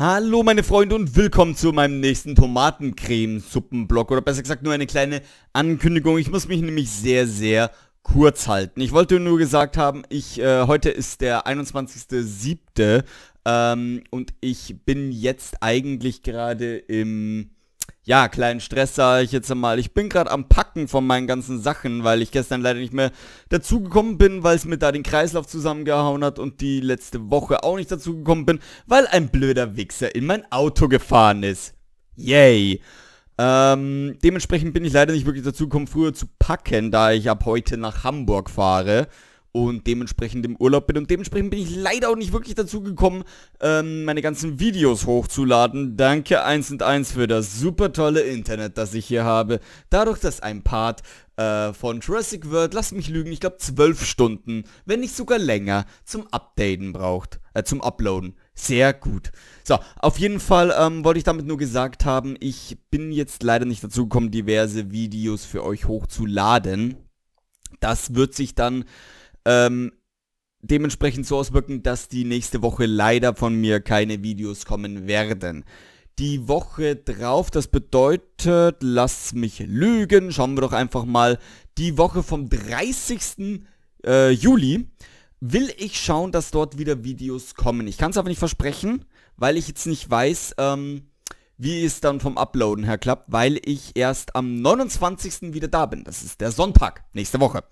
Hallo meine Freunde und willkommen zu meinem nächsten Tomatencremesuppenblock oder besser gesagt nur eine kleine Ankündigung. Ich muss mich nämlich sehr, sehr kurz halten. Ich wollte nur gesagt haben, ich, äh, heute ist der 21.07. Ähm, und ich bin jetzt eigentlich gerade im ja, kleinen Stress sage ich jetzt einmal. Ich bin gerade am Packen von meinen ganzen Sachen, weil ich gestern leider nicht mehr dazugekommen bin, weil es mir da den Kreislauf zusammengehauen hat und die letzte Woche auch nicht dazugekommen bin, weil ein blöder Wichser in mein Auto gefahren ist. Yay. Ähm, dementsprechend bin ich leider nicht wirklich dazugekommen, früher zu packen, da ich ab heute nach Hamburg fahre und dementsprechend im Urlaub bin. Und dementsprechend bin ich leider auch nicht wirklich dazu gekommen, ähm, meine ganzen Videos hochzuladen. Danke eins und eins für das super tolle Internet, das ich hier habe. Dadurch, dass ein Part äh, von Jurassic World, lasst mich lügen, ich glaube zwölf Stunden, wenn nicht sogar länger, zum Updaten braucht, äh, zum Uploaden. Sehr gut. So, auf jeden Fall ähm, wollte ich damit nur gesagt haben, ich bin jetzt leider nicht dazu gekommen, diverse Videos für euch hochzuladen. Das wird sich dann ähm, dementsprechend so auswirken, dass die nächste Woche leider von mir keine Videos kommen werden. Die Woche drauf, das bedeutet, lasst mich lügen, schauen wir doch einfach mal, die Woche vom 30. Äh, Juli will ich schauen, dass dort wieder Videos kommen. Ich kann es aber nicht versprechen, weil ich jetzt nicht weiß, ähm, wie es dann vom Uploaden her klappt, weil ich erst am 29. wieder da bin. Das ist der Sonntag, nächste Woche.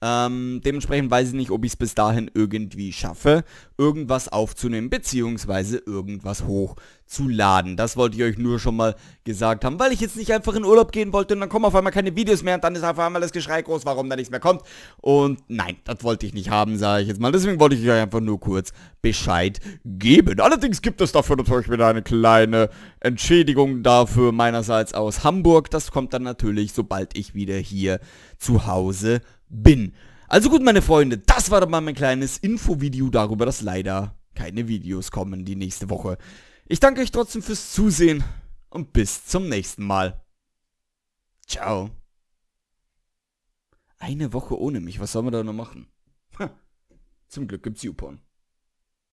Ähm, dementsprechend weiß ich nicht, ob ich es bis dahin irgendwie schaffe, irgendwas aufzunehmen, beziehungsweise irgendwas hoch zu laden. Das wollte ich euch nur schon mal gesagt haben, weil ich jetzt nicht einfach in Urlaub gehen wollte und dann kommen auf einmal keine Videos mehr und dann ist auf einmal das Geschrei groß, warum da nichts mehr kommt. Und nein, das wollte ich nicht haben, sage ich jetzt mal. Deswegen wollte ich euch einfach nur kurz Bescheid geben. Allerdings gibt es dafür natürlich wieder eine kleine Entschädigung dafür meinerseits aus Hamburg. Das kommt dann natürlich, sobald ich wieder hier zu Hause bin. Also gut, meine Freunde, das war dann mal mein kleines Infovideo darüber, dass leider keine Videos kommen die nächste Woche. Ich danke euch trotzdem fürs Zusehen und bis zum nächsten Mal. Ciao. Eine Woche ohne mich, was soll man da noch machen? Zum Glück gibt's YouPorn.